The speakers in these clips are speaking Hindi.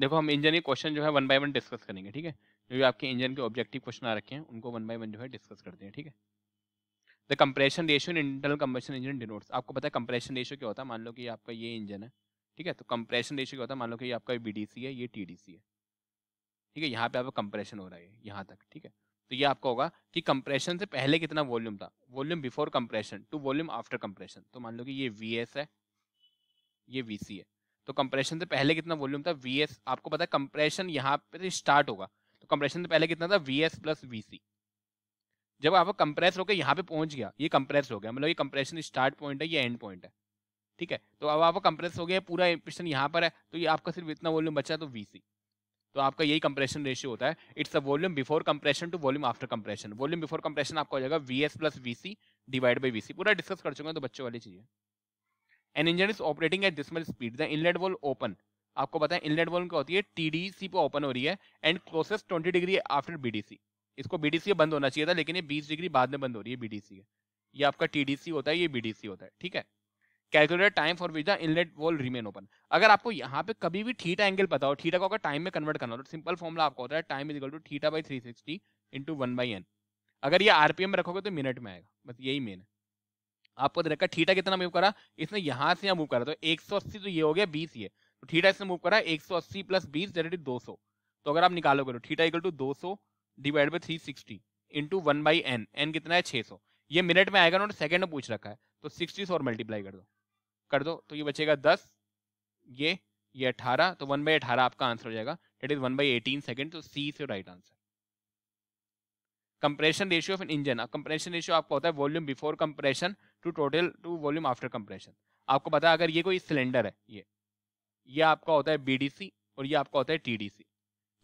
देखो हम इंजन के क्वेश्चन जो है वन बाय वन डिस्कस करेंगे ठीक है जो भी आपके इंजन के ऑब्जेक्टिव क्वेश्चन आ रखे हैं उनको वन बाय वन जो है डिस्कस करते हैं ठीक है the compression ratio in internal combustion engine denotes आपको पता है कंप्रेशन रेशियो क्या होता है मान लो कि आपका ये इंजन है ठीक है तो कंप्रेशन रेशियो क्या होता है मान लो कि आपका बी है ये टी है ठीक है यहाँ पे आपका कंप्रेशन हो रहा है यहाँ तक ठीक है तो ये आपका होगा कि कंप्रेशन से पहले कितना वॉल्यूम था volume before compression to volume after compression तो मान लो कि ये वी है ये वी है तो कंप्रेशन से पहले कितना वॉल्यूम था वी आपको पता है कंप्रेशन यहाँ पे स्टार्ट तो होगा तो कंप्रेशन से पहले कितना था V S plus V C जब आप कंप्रेस होकर यहाँ पे पहुंच गया ये कंप्रेस हो गया मतलब ये कंप्रेशन स्टार्ट पॉइंट है ये एंड पॉइंट है ठीक है तो अब आप कंप्रेस हो गया पूरा पिस्टन यहाँ पर है तो ये आपका सिर्फ इतना वॉल्यूम बचा तो वी सी तो आपका यही कंप्रेशन रेशियो होता है it's a volume before compression to volume after compression volume before compression आपका हो जाएगा V S plus V C divide by V C पूरा डिस्कस कर चुके हैं तो बच्चों वाली चीज़ें an engine is operating at decimal speed the inlet valve open आपको पता है इनलेट वॉल क्या होती है टीडीसी पे ओपन हो रही है and closes twenty degree after BDC इसको बीडीसी बंद होना चाहिए था लेकिन ये बीस डिग्री बाद में बंद हो रही है बीडीसी ये आपका टीडीसी होता है ये बीडीसी होता है ठीक है calculator time for which the inlet valve remain open अगर आपको यहाँ पे कभी भी थीटा एंगल पता हो थीटा को अगर टाइम में कन्वर्ट करना हो तो सिंपल फॉर्मला आपको होता है time is equal to theta by three sixty into one by N अगर ये आरपीएम रखोगे तो मिनट में आएगा बस यही मेन है आपको दे तो रखा थीटा कितना मूव करा इसने यहाँ से यहाँ मूव करा तो 180 तो ये हो गया 20 ये तो थीटा इसने मूव करा 180 प्लस बीस डेट दो सौ तो अगर आप निकालोगे तो थीटा इक्वल टू दो सौ divide by three sixty into one by N N कितना है छः सौ ये मिनट में आएगा उन्होंने सेकेंड में पूछ रखा है तो सिक्सटी सौ और मल्टीप्लाई कर दो कर दो तो ये बचेगा दस ये ये अठारह तो वन बाई अठारह आपका आंसर हो जाएगा that is one by eighteen second तो सी से right answer compression ratio of engine compression ratio आपका होता है volume before compression to total to volume after compression आपको पता है अगर ये कोई सिलेंडर है ये ये आपका होता है बी और ये आपका होता है टी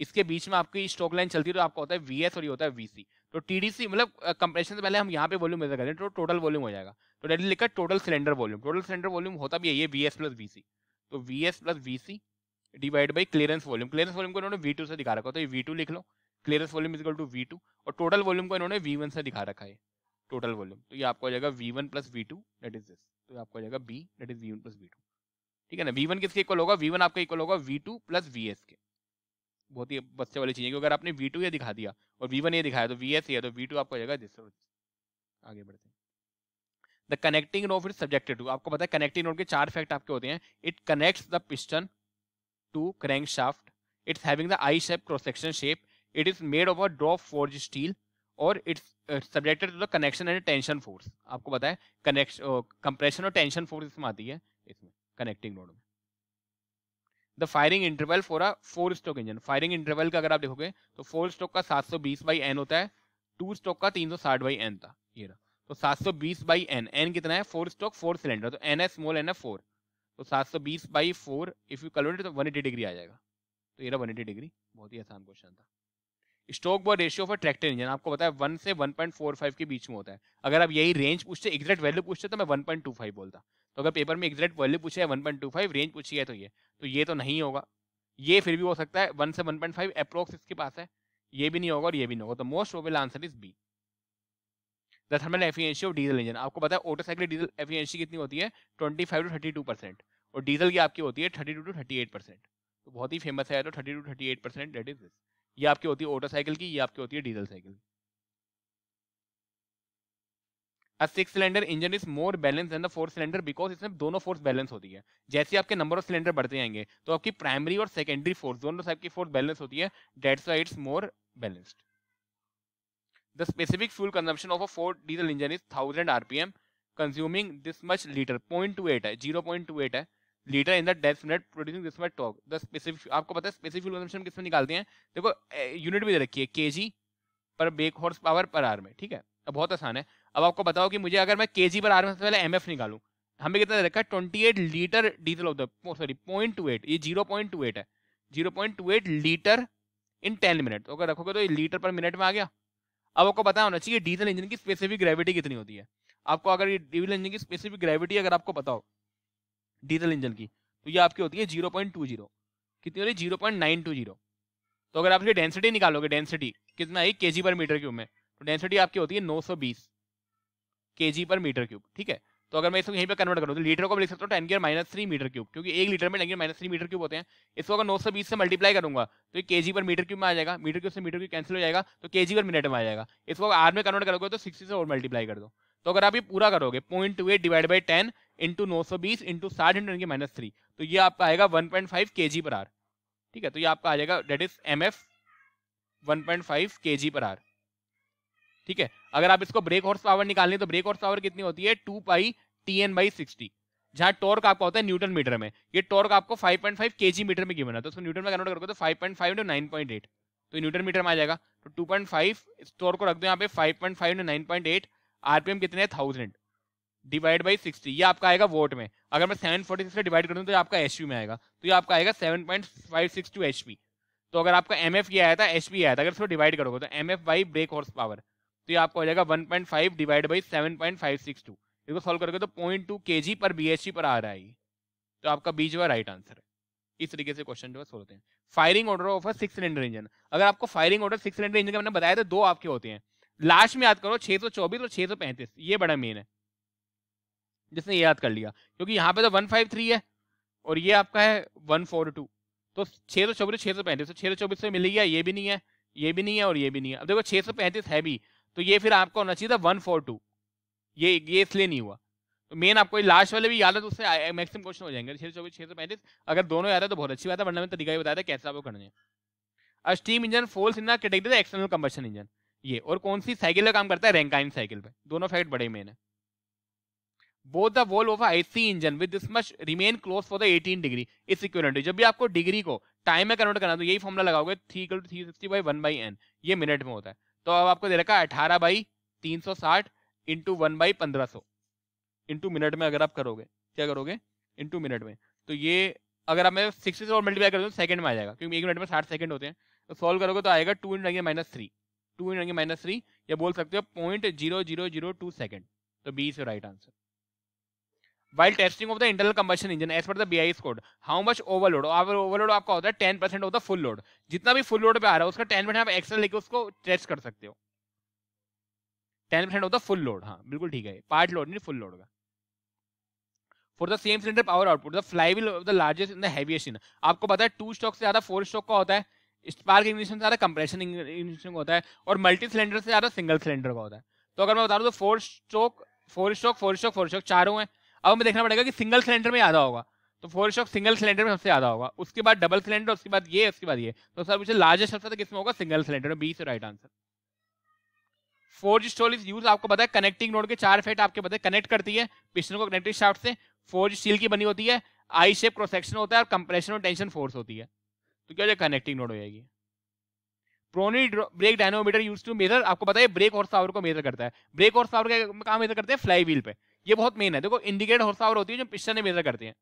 इसके बीच में आपकी स्ट्रोक लाइन चलती है तो आपका होता है वी और ये होता है वी तो टी मतलब कंप्रेशन से पहले हम यहाँ पे वॉल्यूम मेजर करें तो टोटल वॉल्यूम हो जाएगा तो डायरेक्ट लिखा total cylinder volume total cylinder volume होता भी है ये वी प्लस वी तो V S plus V C divide by clearance volume clearance volume को इन्होंने वी टू से दिखा रखा तो ये वी टू लिख लो clearance volume is equal to V two और टोटल वॉल्यूम को इन्होंने वी वन से दिखा रखा है टोटल वॉल्यूम तो ये आपको आ जाएगा V one plus V two that is this तो आपको आ जाएगा B that is V one plus V two ठीक है ना वी वन किसके इक्वल होगा वी वन आपका इक्वल होगा V two plus V S के बहुत ही बच्चे वाली चीज़ें क्योंकि अगर आपने वी टू ये दिखा दिया और वी वन ये दिखाया तो वी एस ये तो वी टू आपको आ जाएगा दिस आगे बढ़ते हैं the connecting rod is subjected to आपको पता है कनेक्टिंग रोड के चार फैक्ट आपके होते हैं it connects the piston to crank shaft it's having the I shape cross section shape it is made of a drop forge steel और it's subjected to the connection and tension force आपको बताया कनेक्शन कंप्रेशन और टेंशन फोर्स इसमें आती है इसमें कनेक्टिंग रोड में the firing interval for a four stroke engine firing interval का अगर आप देखोगे तो फोर स्टोक का 720 सौ बीस बाई एन होता है टू स्टोक का 360 सौ साठ बाई एन था ये रहा तो 720 सौ बीस बाई एन एन कितना है फोर स्टोक फोर सिलेंडर तो एन एस मोल एन है फोर तो 720 सौ बीस by four if you calculate तो 180 डिग्री आ जाएगा तो ये रहा 180 डिग्री बहुत ही आसान क्वेश्चन था स्ट्रोक व रेशियो ऑफ ट्रैक्टर इंजन आपको बताया वन से वन पॉइंट फोर फाइव के बीच में होता है अगर आप यही रेंज पूछते एग्जैक्ट वैल्यू पूछते तो मैं वन पॉइंट टू फाइव बोलता तो अगर पेपर में एग्जैक्ट वैल्यू पूछे one point two five range पूछी है तो ये तो ये तो नहीं होगा ये फिर भी हो सकता है वन से वन पॉइंट फाइव अप्रोक्स इसके पास है ये भी नहीं होगा और ये भी नहीं होगा तो most probable answer is B the thermal efficiency of diesel engine आपको पता है ऑटो साइकिल डीजल एफिशिएंसी कितनी होती है फाइव टू टू परसेंट और डीजल की आपकी होती है थर्टी टू एट परसेंट तो बहुत ही फेमस है तो thirty two eight percent that is this ये आपकी होती है ऑटो साइकिल की ये आपकी होती है diesel cycle a six cylinder engine is more balance than the four cylinder because इसमें दोनों फोर्स बैलेंस होती है जैसे आपके नंबर ऑफ सिलेंडर बढ़ते जाएंगे तो आपकी प्राइमरी और सेकेंडरी फोर्स दोनों साइड की फोर्स बैलेंस होती है that side it's more balanced the specific fuel consumption of a four diesel engine is thousand RPM consuming this much litre point two eight है जीरो पॉइंट टू एट है litre in the death unit producing this much torque the specific आपको पता है स्पेसिफिक फ्यूल कंजम्पशन किसमें निकालते हैं देखो यूनिट भी दे रखी है K G per brake horse power per hour में ठीक है अब बहुत आसान है अब आपको बताओ कि मुझे अगर मैं के जी पर आर में सबसे पहले एम एफ निकालूं हमें कितना दे रखा है twenty eight litre diesel of the sorry point two eight ये जीरो पॉइंट टू एट है zero point two eight litre in ten minute तो अगर रखोगे तो ये लीटर पर मिनट में आ गया अब आपको पता होना चाहिए डीजल इंजन की स्पेसिफिक ग्रेविटी कितनी होती है आपको अगर ये डीजल इंजन की स्पेसिफिक ग्रेविटी अगर आपको बताओ डीजल इंजन की तो ये आपकी होती है जीरो पॉइंट टू जीरो कितनी हो रही है zero point nine two zero तो अगर आप इसकी डेंसिटी निकालोगे डेंसिटी कितना है के जी पर मीटर क्यूब में तो डेंसिटी आपकी होती है नौ सौ बीस के जी पर मीटर क्यूब ठीक है तो अगर मैं इसको यहीं पर कन्वर्ट करूँ तो लीटर को लिख सकता हूँ टेन के माइनस थ्री मीटर क्यूब क्योंकि एक लीटर में ten gear minus three metre cube होते हैं इसको अगर नौ सौ बीस से मल्टीप्लाई करूंगा तो ये के जी पर मीटर क्यूब में आ जाएगा मीटर क्यूब से मीटर क्यूब कैंसिल हो जाएगा तो के जी पर मिनट में आ जाएगा इसको आर में कन्वर्ट करोगे तो सिक्सटी से और मल्टीप्लाई कर दो तो अगर आप ये पूरा करोगे point two eight divide by ten into नौ सौ बीस इंटू साठ इंटू इनके माइनस थ्री तो ये आपका आएगा one point five K G पर आर ठीक है तो ये आपका आ जाएगा that is M F one point five K G पर आर ठीक है अगर आप इसको ब्रेक हॉर्स पावर निकालने तो ब्रेक हॉर्स पावर कितनी होती है two pi T N by sixty जहां टॉर्क आपका होता है न्यूटन मीटर में ये टॉर्क आपको फाइव फाइव पॉइंट के जी मीटर में गिवन है तो उसको न्यूटन में कन्वर्ट करोगे तो five five point into nine point eight तो न्यूटन मीटर में आ जाएगा तो टू 2.5 इस टॉर्क को रख दो यहाँ पे five five point into nine point eight RPM कितने थाउजेंड डिवाइड बाई सिक्सटी ये आपका आएगा वोट में अगर मैं सेवन फोर्टी सिक्स से डिवाइड कर दूँ तो आपका एच में आएगा तो ये आपका आएगा seven point five six two H तो अगर आपका एम एफ ये आया था एच आया था अगर इसको डिवाइड करोगे तो M F by brake horse power तो ये आपको हो जाएगा one point five divide by seven point five six two इसको सॉल्व करोगे तो पॉइंट टू के जी पर बी एच पर आ रहा है तो आपका बीच हुआ राइट आंसर है इस तरीके से क्वेश्चन जो है सोलते हैं firing order of a six cylinder engine अगर आपको firing order six cylinder engine का मैंने बताया तो दो आपके होते हैं लास्ट में याद करो सौ चौबीस और सौ पैंतीस ये बड़ा मेन है जिसने ये याद कर लिया क्योंकि यहाँ पे तो वन फाइव थ्री है और ये आपका है वन फोर टू तो छः सौ चौबीस छः सौ पैंतीस तो छः सौ चौबीस से मिल गया ये भी नहीं है ये भी नहीं है और ये भी नहीं है अब देखो छः सौ पैंतीस है भी तो ये फिर आपका होना चाहिए था वन फोर टू ये ये इसलिए नहीं हुआ तो मेन आपको लास्ट वाले भी याद है तो उससे मैक्सिमम क्वेश्चन हो जाएंगे छः सौ चौबीस छः सौ पैंतीस अगर दोनों याद है तो बहुत अच्छी बात है वरना मैंने तरीका ही बताया था कैसे आपको करने है steam engine falls in category external combustion engine ये और कौन सी साइकिल का काम करता है रैंकाइन साइकिल पर दोनों फैक्ट बड़े मेन है both the valve of IC engine with this much remain close for the 18 degree is equivalent जब भी आपको डिग्री को टाइम में कन्वर्ट करना तो यही फॉर्मुला लगाओगे three equal to three sixty by one by N ये मिनट में होता है तो अब आपको दे रखा है अठारह बाई तीन सौ साठ इंटू वन बाई पंद्रह सौ इंटू मिनट में अगर आप करोगे क्या करोगे इंटू मिनट में तो ये अगर आप मैं सिक्सटी से और मल्टीप्लाई कर तो सेकंड में आ जाएगा क्योंकि एक मिनट में साठ सेकंड होते हैं तो सॉल्व करोगे तो आएगा two into minus three two into minus three या बोल सकते हो point zero zero zero two second तो B is right answer while testing of the internal combustion engine as per the BIS code how much overload और overload आपका होता है 10% percent of the full load जितना भी फुल लोड पे आ रहा है उसका 10% आप एक्स्ट्रा लेके उसको टेस्ट कर सकते हो 10% percent of the full load हाँ बिल्कुल ठीक है पार्ट लोड नहीं फुल लोड का for the same cylinder power output the flywheel of the largest in the heaviest in आपको पता है टू स्टॉक से ज्यादा फोर स्टॉक का होता है स्पार्क इग्निशन से ज्यादा कंप्रेशन इग्निशन होता है और मल्टी सिलेंडर से ज्यादा सिंगल सिलेंडर का होता है तो अगर मैं बता दूं तो four stroke four stroke four stroke four stroke चारों हैं अब हमें देखना पड़ेगा कि सिंगल सिलेंडर में ज्यादा होगा तो फोर शॉक सिंगल सिलेंडर में सबसे ज्यादा होगा उसके बाद डबल सिलेंडर उसके बाद ये उसके बाद ये तो सर मुझे लार्जेस्ट सबसे किसमें होगा सिंगल सिलेंडर में बी से right answer forged steel is used आपको पता है कनेक्टिंग नोड के चार फेट आपके पता है कनेक्ट करती है पिस्टन को कनेक्टिंग शाफ्ट से फोर जी स्टील की बनी होती है आई शेप क्रॉस सेक्शन होता है और कंप्रेशन और टेंशन फोर्स होती है तो क्या हो जाएगा कनेक्टिंग नोड हो जाएगी Prony brake dynamometer used to measure आपको पता है ब्रेक और सावर को मेजर करता है ब्रेक और सावर का काम मेजर करते हैं फ्लाई व्हील पे ये बहुत मेन है देखो इंडिकेट हॉर्स पावर होती है जो पिस्टन में मेजर करते हैं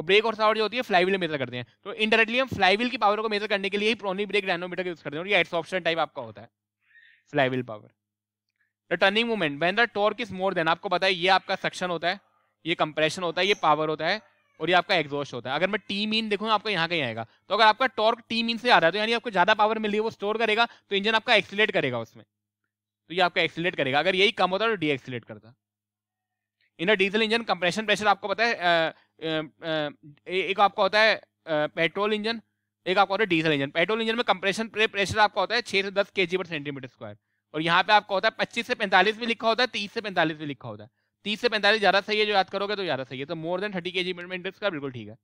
और ब्रेक हॉर्स पावर जो होती है फ्लाईवील में मेजर करते हैं तो इंडायरेक्टली हम फ्लाईवील की पावर को मेजर करने के लिए ही प्रोनी ब्रेक डायनोमीटर यूज करते हैं और ये एडसॉप्शन टाइप आपका होता है flywheel power the turning movement when the torque is more than आपको पता है ये आपका सक्शन होता है ये कंप्रेशन होता है ये पावर होता है और ये आपका एग्जॉस्ट होता है अगर मैं टी मीन देखूँ आपको यहाँ कहीं आएगा तो अगर आपका टॉर्क टी मीन से आ रहा है तो यानी आपको ज्यादा पावर मिली है वो स्टोर करेगा तो इंजन आपका एक्सीलेट करेगा उसमें तो ये आपका एक्सीलेट करेगा अगर यही कम होता है तो डी एक्सीलेट करता है in a diesel engine compression pressure आपको पता है एक आपका होता है पेट्रोल इंजन एक आपका होता है डीजल इंजन पेट्रोल इंजन में कंप्रेशन प्रेशर आपका होता है छह से दस के पर सेंटीमीटर स्क्वायर और यहाँ पे आपका होता है पच्चीस से पैंतालीस भी लिखा होता है तीस से पैंतालीस भी लिखा होता है तीस से पैंतालीस ज्यादा सही है जो याद करोगे तो ज्यादा सही है तो मोर देन थर्टी के जी में बिल्कुल ठीक है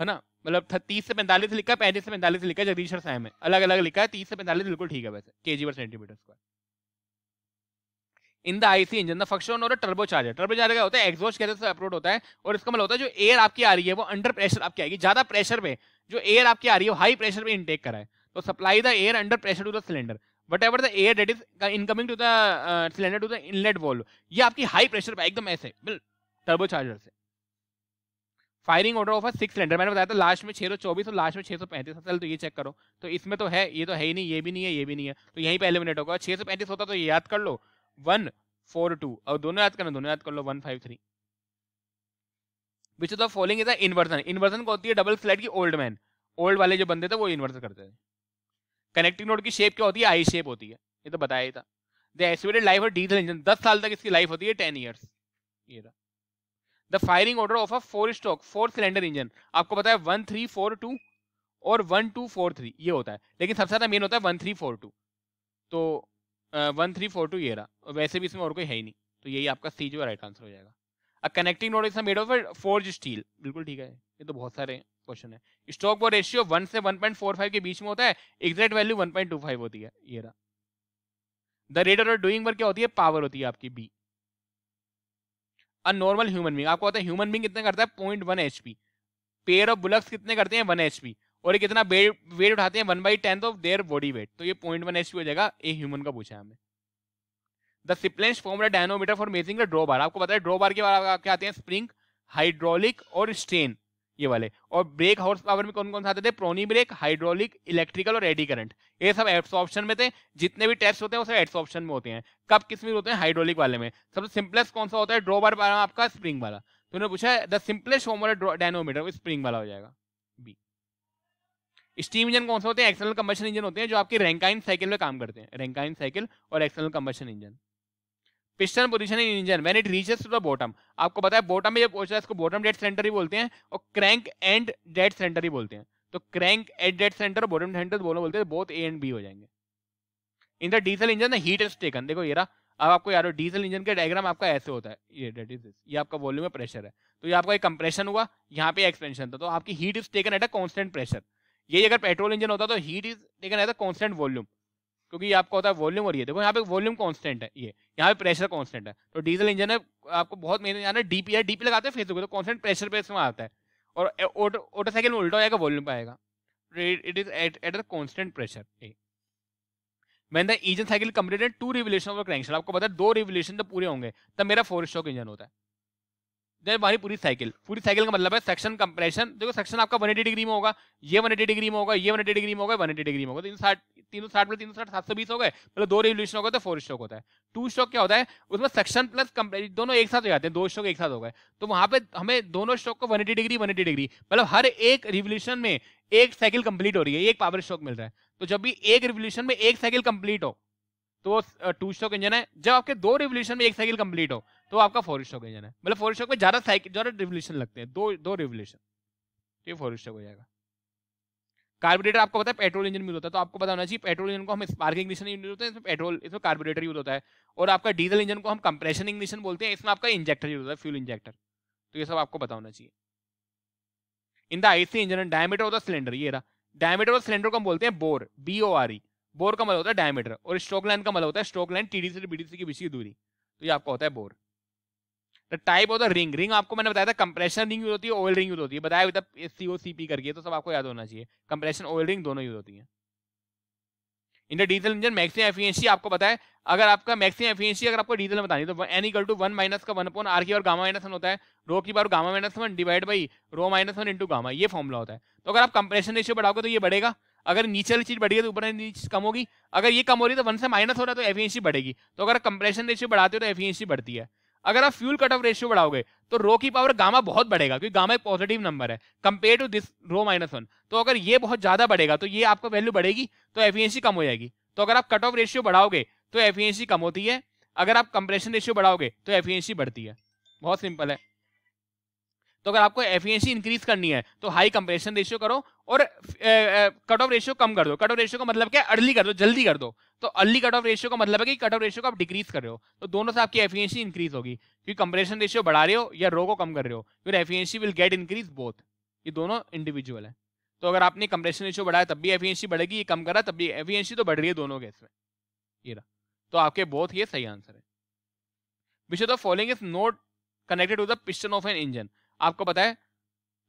है ना मतलब तीस से पैंतालीस लिखा है पैंतीस से पैंतालीस लिखा है जगदीशर साहब में अलग अलग लिखा है तीस से पैंतालीस बिल्कुल ठीक है वैसे K G per centimetre square in the IC engine the function और टर्बो चार्जर टर्बो चार्जर क्या होता है एग्जॉस्ट गैसेस से अपलोड होता है और इसका मतलब होता है जो एयर आपकी आ रही है वो अंडर प्रेशर आपकी आएगी ज्यादा प्रेशर पे जो एयर आपकी आ रही है हाई प्रेशर पे इनटेक करा है तो supply the air under pressure to the cylinder whatever the air that is incoming to the cylinder to the inlet valve ये आपकी हाई प्रेशर पे एकदम ऐसे टर्बो चार्जर से firing order of six cylinder मैंने बताया था लास्ट में छह सौ चौबीस और लास्ट में छह सौ पैंतीस अच्छा, चल तो ये चेक करो तो इसमें तो है ये तो है ही नहीं ये भी नहीं है ये भी नहीं है तो यही पहले मिनट होगा छह सौ पैंतीस होता तो ये याद कर लो वन फोर टू और दोनों याद करना दोनों याद कर लो one five three which of the following is a inversion inversion को होती है डबल स्लैट की ओल्ड मैन ओल्ड वाले जो बंदे थे वो इन्वर्सन करते थे कनेक्टिंग नोड की शेप क्या होती है आई शेप होती है ये तो बताया ही था the estimated life of diesel engine दस साल तक इसकी लाइफ होती है टेन ईयर्स ये था the firing order of a four stroke four cylinder engine आपको पता है वन थ्री फोर टू और वन टू फोर थ्री ये होता है लेकिन सबसे ज्यादा मेन होता है वन थ्री फोर टू तो वन थ्री फोर टू ये रहा और वैसे भी इसमें और कोई है ही नहीं तो यही आपका सी जो है राइट आंसर हो जाएगा a connecting rod is made of forge steel बिल्कुल ठीक है ये तो बहुत सारे क्वेश्चन है स्टॉक और रेशियो वन से वन पॉइंट फोर फाइव के बीच में होता है exact value one point two five होती है ये रहा the rate of doing work क्या होती है पावर होती है आपकी B a normal human being आपको पता है ह्यूमन बींग कितने करता है point one H P pair of bullocks कितने करते हैं वन एच पी और ये कितना वेट उठाते हैं one by tenth of their body weight तो ये पॉइंट वन एच हो जाएगा ए ह्यूमन का पूछा है हमें the simplest form dynamometer for measuring the draw bar आपको पता है ड्रॉ बार के बारे क्या आते हैं स्प्रिंग हाइड्रोलिक और स्ट्रेन ये वाले और ब्रेक हॉर्स पावर में कौन कौन सा आते थे प्रोनी ब्रेक हाइड्रोलिक इलेक्ट्रिकल और एडी करंट ये सब एब्सॉर्प्शन में थे जितने भी टेस्ट होते हैं वो सब एब्सॉर्प्शन में होते हैं कब किस में होते हैं हाइड्रोलिक वाले में सबसे सिंपलेस्ट कौन सा होता है ड्रॉ बार आपका स्प्रिंग वाला तो उन्होंने पूछा द सिंपलेस्ट फॉर्म वाला डायनोमीटर स्प्रिंग वाला हो जाएगा बी स्टीम इंजन कौन से होते हैं एक्सटर्नल कंबशन इंजन होते हैं जो आपके रैंकाइन साइकिल में काम करते हैं रैंकाइन साइकिल और external combustion engine piston position in engine when it reaches to the bottom आपको पता है बॉटम में जब पहुंचता है इसको बॉटम डेड सेंटर ही बोलते हैं और क्रैंक एंड डेड सेंटर ही बोलते हैं तो crank end dead centre bottom centre बोलो बोलते हैं बोथ ए एंड बी हो जाएंगे in the diesel engine heat is taken देखो ये रहा अब आपको यार डीजल इंजन का डायग्राम आपका ऐसे होता है ये डेट इज ये आपका वॉल्यूम में प्रेशर है तो ये आपका एक कंप्रेशन हुआ यहाँ पे एक्सपेंशन था तो आपकी heat is taken at a constant pressure ये अगर पेट्रोल इंजन होता तो हीट इज लेकिन एज अ कॉन्स्टेंट वॉल्यूम क्योंकि ये आपका होता है वॉल्यूम और ये देखो यहाँ पे वॉल्यूम कॉन्स्टेंट है ये यहाँ पे प्रेशर कॉन्स्टेंट है तो डीजल इंजन है आपको बहुत मेहनत यहाँ डीपी है डीपी लगाते हैं फेसबुक तो कॉन्स्टेंट प्रेशर पे इसमें आता है और मोटरसाइकिल में उल्टा होगा वॉल्यूम पे आएगा it is at at the constant pressure man the engine cycle completed two revolution of crankshaft आपको पता है दो रिवोल्यूशन तो पूरे होंगे तब मेरा फोर स्ट्रोक इंजन होता है देन हमारी पूरी साइकिल पूरी साइकिल का मतलब है सेक्शन कंप्रेशन देखो सेक्शन आपका 180 डिग्री में होगा ये 180 डिग्री में होगा ये 180 डिग्री में होगा 180 डिग्री में होगा तीन साठ तीन सौ साठ प्लस तीन सौ साठ सात सौ बीस हो गए मतलब दो रिवोल्यूशन हो गए तो फोर स्ट्रोक होता है टू स्ट्रोक क्या होता है उसमें सेक्शन प्लस कंप्रेशन दोनों एक साथ हो जाते हैं दो स्ट्रोक एक साथ हो गए तो वहां पे हमें दोनों स्ट्रोक को वन डिग्री वन डिग्री मतलब हर एक रिवोल्यूशन में एक साइकिल कंप्लीट हो रही है एक पावर स्ट्रोक मिल रहा है तो जब भी एक रिवोल्यूशन में एक साइकिल कंप्लीट हो तो टू स्ट्रोक इंजन है जब आपके दो रिवोल्यूशन में एक साइकिल कंप्लीट हो तो आपका फोर स्टॉक इंजन है मतलब फोर स्टॉक में ज्यादा साइकिल ज्यादा रिवोल्यूशन लगते हैं दो दो रिवोल्यूशन तो ये फोर स्टॉक हो जाएगा कार्बोरेटर आपको पता है पेट्रोल इंजन में होता है तो आपको पता होना चाहिए पेट्रोल इंजन को हम स्पार्किंग इग्निशन यूज होता है इसमें पेट्रोल इसमें कार्बोरेटर यूज होता है और आपका डीजल इंजन को हम कंप्रेशन इग्निशन बोलते हैं इसमें आपका इंजेक्टर यूज होता है फ्यूल इंजेक्टर तो ये सब आपको पता होना चाहिए in the IC engine diameter होता है सिलेंडर ये रहा डायमीटर और सिलेंडर को हम बोलते हैं bore B O R E bore का मतलब होता है डायमीटर और स्ट्रोक लाइन का मतलब होता है स्ट्रोक लाइन टीडीसी से के बीच की दूरी तो ये आपका होता है bore the type of the ring ring आपको मैंने बताया था कंप्रेशन रिंग यूज होती है ऑयल रिंग यूज होती है बताया हुआ था सी ओ सी पी करके तो सब आपको याद होना चाहिए कंप्रेशन ऑयल रिंग दोनों यूज होती है in the diesel engine maximum efficiency आपको बताया अगर आपका मैक्सिमम एफिशिएंसी अगर आपको डीजल में बतानी तो N equal to one minus का वन अपॉन आर की और गामा माइनस वन होता है रो की बार gamma minus one divide by rho minus one into gamma ये फॉर्मुला होता है तो अगर आप कंप्रेशन रेशियो बढ़ाओगे तो ये बढ़ेगा अगर नीचे वाली चीज बढ़ेगी तो ऊपर वाली चीज कम होगी अगर ये कम हो रही है तो वन से माइनस हो रहा है तो एफिशिएंसी बढ़ेगी तो अगर कंप्रेशन रेशियो बढ़ाते हो तो एफिशिएंसी बढ़ती है अगर आप फ्यूल कट ऑफ रेशियो बढ़ाओगे तो रो की पावर गामा बहुत बढ़ेगा क्योंकि गामा एक पॉजिटिव नंबर है compare to this rho minus one तो अगर ये बहुत ज्यादा बढ़ेगा तो ये आपका वैल्यू बढ़ेगी तो एफिशिएंसी कम हो जाएगी तो अगर आप कट ऑफ रेशियो बढ़ाओगे तो एफिशिएंसी कम होती है अगर आप कंप्रेशन रेशियो बढ़ाओगे तो एफिशिएंसी बढ़ती है बहुत सिंपल है तो अगर आपको एफिशिएंसी इंक्रीज करनी है तो हाई कंप्रेशन रेशियो करो और कट ऑफ रेशियो कम कर दो कट ऑफ रेशियो का मतलब क्या अर्ली कर दो जल्दी कर दो तो अर्ली कट ऑफ रेशियो का मतलब है कि कट ऑफ रेशियो को आप डिक्रीज कर रहे हो तो दोनों से आपकी एफिशिएंसी इंक्रीज होगी क्योंकि कंप्रेशन रेशियो बढ़ा रहे हो या रो को कम कर रहे हो फिर efficiency will get increase both ये दोनों इंडिविजुअल है तो अगर आपने कंप्रेशन रेशियो बढ़ाया तब भी एफिशिएंसी बढ़ेगी ये कम करा तब भी एफिशिएंसी तो बढ़ रही है दोनों केस में ये रहा तो आपके बोथ ये सही आंसर है which of the following is not connected to the piston of an engine आपको पता है